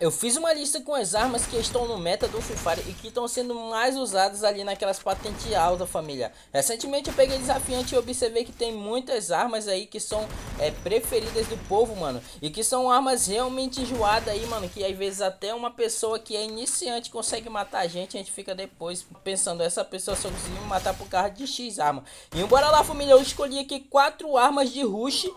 Eu fiz uma lista com as armas que estão no meta do Free Fire e que estão sendo mais usadas ali naquelas patentes alta, família. Recentemente eu peguei desafiante e observei que tem muitas armas aí que são é, preferidas do povo, mano. E que são armas realmente enjoadas aí, mano. Que às vezes até uma pessoa que é iniciante consegue matar a gente. A gente fica depois pensando, essa pessoa só conseguiu me matar por causa de X arma. E bora lá, família. Eu escolhi aqui quatro armas de rush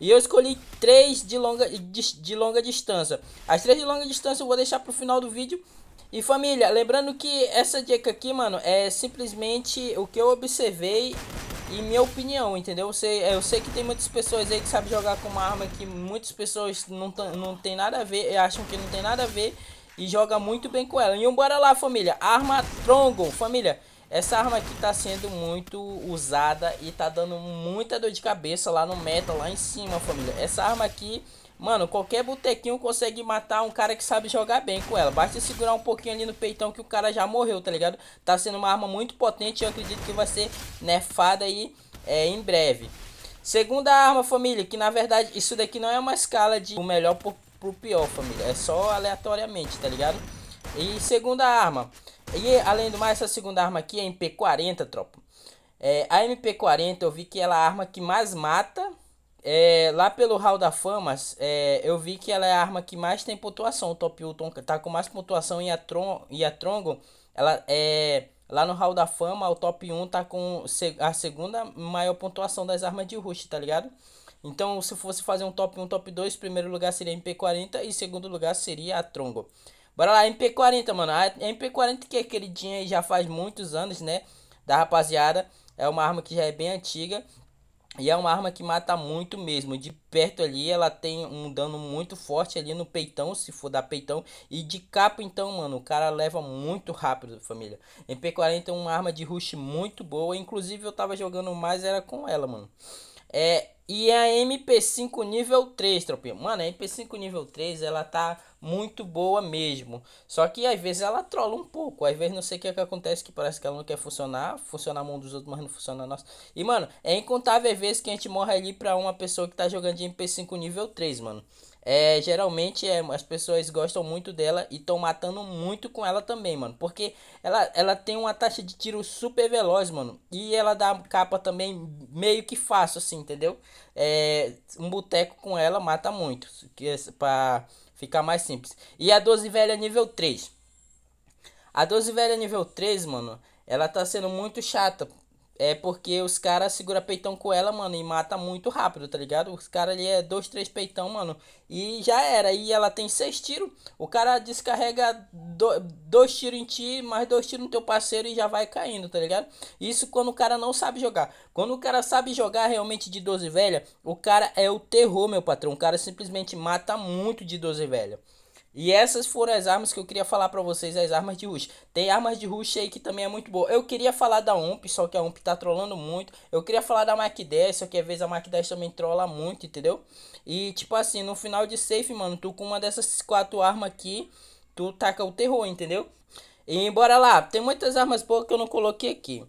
e eu escolhi três de longa, de, de longa distância. As três de longa distância eu vou deixar pro final do vídeo. E família, lembrando que essa dica aqui, mano, é simplesmente o que eu observei e minha opinião, entendeu? Eu sei, eu sei que tem muitas pessoas aí que sabem jogar com uma arma que muitas pessoas não, não tem nada a ver, acham que não tem nada a ver e joga muito bem com ela. E bora lá, família. Arma Trongo, família. Essa arma aqui tá sendo muito usada e tá dando muita dor de cabeça lá no meta, lá em cima, família. Essa arma aqui, mano, qualquer botequinho consegue matar um cara que sabe jogar bem com ela. Basta segurar um pouquinho ali no peitão que o cara já morreu, tá ligado? Tá sendo uma arma muito potente e eu acredito que vai ser nerfada aí é, em breve. Segunda arma, família, que na verdade isso daqui não é uma escala de o melhor pro, pro pior, família. É só aleatoriamente, tá ligado? E segunda arma, e além do mais, essa segunda arma aqui é MP40, tropa. É, a MP40 eu vi que ela é a arma que mais mata. É, lá pelo Hall da Fama, é, eu vi que ela é a arma que mais tem pontuação. O Top Hilton tá com mais pontuação e a, Tron, e a Trongo. Ela é. Lá no Hall da Fama, o top 1 tá com a segunda maior pontuação das armas de Rush, tá ligado? Então, se fosse fazer um top 1, top 2, primeiro lugar seria MP40 e segundo lugar seria a Trongo. Bora lá, MP40, mano. A MP40 que é queridinha e já faz muitos anos, né? Da rapaziada. É uma arma que já é bem antiga. E é uma arma que mata muito mesmo. De perto ali, ela tem um dano muito forte ali no peitão, se for dar peitão. E de capa, então, mano, o cara leva muito rápido, família. MP40 é uma arma de rush muito boa. Inclusive, eu tava jogando mais, era com ela, mano. É, e a MP5 nível 3, tropinha. Mano, a MP5 nível 3, ela tá muito boa mesmo. Só que às vezes ela trola um pouco. Às vezes não sei o que, é que acontece, que parece que ela não quer funcionar. Funciona a mão dos outros, mas não funciona a nossa. E, mano, é incontável às vezes que a gente morre ali pra uma pessoa que tá jogando de MP5 nível 3, mano. É, geralmente é, as pessoas gostam muito dela e estão matando muito com ela também, mano. Porque ela, ela tem uma taxa de tiro super veloz, mano. E ela dá capa também meio que fácil, assim, entendeu? É, um boteco com ela mata muito. Que é pra ficar mais simples. E a 12 velha nível 3. A 12 velha nível 3, mano, ela tá sendo muito chata é porque os caras segura peitão com ela, mano, e mata muito rápido, tá ligado? Os caras ali é dois, três peitão, mano, e já era. E ela tem seis tiros, o cara descarrega do, dois tiros em ti, mais dois tiros no teu parceiro e já vai caindo, tá ligado? Isso quando o cara não sabe jogar. Quando o cara sabe jogar realmente de 12 velha, o cara é o terror, meu patrão. O cara simplesmente mata muito de 12 velha. E essas foram as armas que eu queria falar para vocês, as armas de rush. Tem armas de rush aí que também é muito boa. Eu queria falar da omp só que a omp tá trollando muito. Eu queria falar da Mac 10, só que às vezes a Mac 10 também trola muito, entendeu? E tipo assim, no final de safe, mano, tu com uma dessas quatro armas aqui, tu taca o terror, entendeu? E bora lá, tem muitas armas boas que eu não coloquei aqui.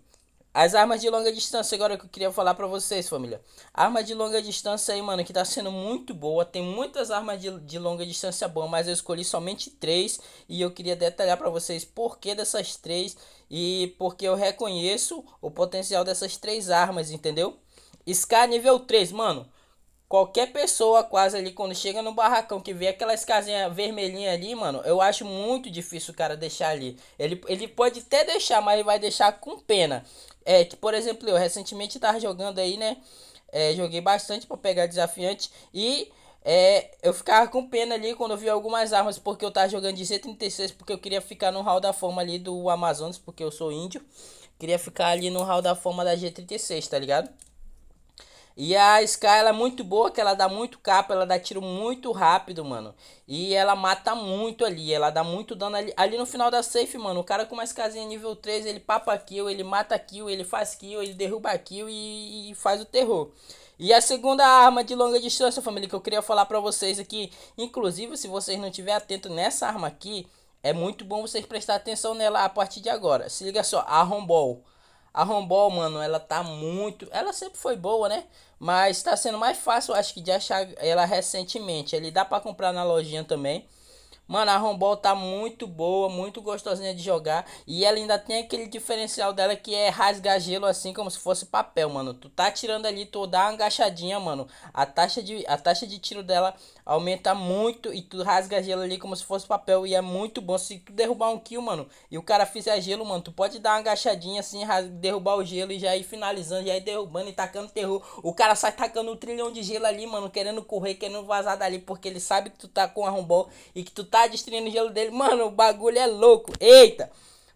As armas de longa distância, agora que eu queria falar pra vocês, família. Arma de longa distância aí, mano, que tá sendo muito boa. Tem muitas armas de, de longa distância boas, mas eu escolhi somente três. E eu queria detalhar pra vocês por que dessas três. E porque eu reconheço o potencial dessas três armas, entendeu? Scar nível 3, mano. Qualquer pessoa quase ali, quando chega no barracão, que vê aquelas casinhas vermelhinhas ali, mano, eu acho muito difícil o cara deixar ali. Ele, ele pode até deixar, mas ele vai deixar com pena. É, que, por exemplo, eu recentemente tava jogando aí, né? É, joguei bastante para pegar desafiante e é, eu ficava com pena ali quando eu vi algumas armas, porque eu tava jogando de C36, porque eu queria ficar no hall da forma ali do Amazonas, porque eu sou índio. Queria ficar ali no hall da forma da G36, tá ligado? E a Sky ela é muito boa, que ela dá muito capa, ela dá tiro muito rápido, mano. E ela mata muito ali, ela dá muito dano ali. Ali no final da safe, mano, o cara com uma Skyzinha nível 3, ele papa kill, ele mata kill, ele faz kill, ele derruba kill e, e faz o terror. E a segunda arma de longa distância, família, que eu queria falar pra vocês aqui. Inclusive, se vocês não estiverem atentos nessa arma aqui, é muito bom vocês prestar atenção nela a partir de agora. Se liga só, a rumble a Rombol, mano, ela tá muito. Ela sempre foi boa, né? Mas tá sendo mais fácil, acho que, de achar ela recentemente. Ele dá para comprar na lojinha também. Mano, a Rombol tá muito boa, muito gostosinha de jogar. E ela ainda tem aquele diferencial dela que é rasgar gelo assim como se fosse papel, mano. Tu tá tirando ali, tu dá uma agachadinha, mano. A taxa de, a taxa de tiro dela aumenta muito e tu rasga gelo ali como se fosse papel e é muito bom. Se tu derrubar um kill, mano, e o cara fizer gelo, mano, tu pode dar uma agachadinha assim, derrubar o gelo e já ir finalizando, já ir derrubando e tacando terror. O cara sai tacando um trilhão de gelo ali, mano, querendo correr, querendo vazar dali, porque ele sabe que tu tá com arrombol e que tu tá destruindo o gelo dele. Mano, o bagulho é louco. Eita!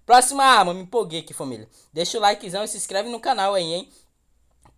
Próxima arma, me empolguei aqui, família. Deixa o likezão e se inscreve no canal aí, hein?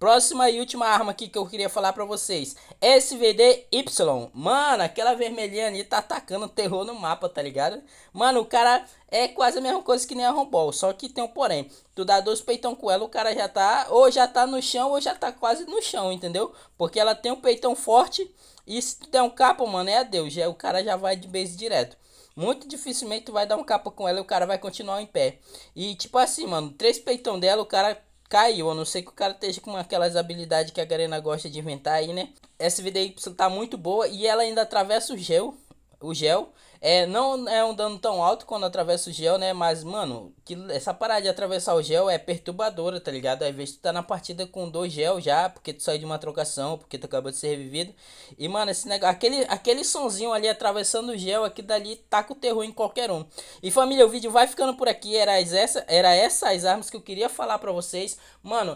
Próxima e última arma aqui que eu queria falar pra vocês. SVD-Y. Mano, aquela vermelhinha ali tá atacando terror no mapa, tá ligado? Mano, o cara é quase a mesma coisa que nem a Rombol. Só que tem um porém. Tu dá dois peitão com ela, o cara já tá... Ou já tá no chão, ou já tá quase no chão, entendeu? Porque ela tem um peitão forte. E se tu der um capa, mano, é adeus. o cara já vai de base direto. Muito dificilmente tu vai dar um capa com ela e o cara vai continuar em pé. E tipo assim, mano, três peitão dela, o cara caiu. A não ser que o cara esteja com aquelas habilidades que a Garena gosta de inventar aí, né? Essa VDY tá muito boa e ela ainda atravessa o gel o gel. É, não é um dano tão alto quando atravessa o gel, né? Mas, mano, que essa parada de atravessar o gel é perturbadora, tá ligado? Às vezes tu tá na partida com dois gel já, porque tu saiu de uma trocação, porque tu acabou de ser revivido. E, mano, esse negócio, aquele, aquele sonzinho ali atravessando o gel, aqui dali taca o terror em qualquer um. E, família, o vídeo vai ficando por aqui. Era, essa, era essas armas que eu queria falar pra vocês. Mano,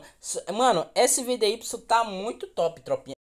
mano, esse VDY tá muito top, tropinha.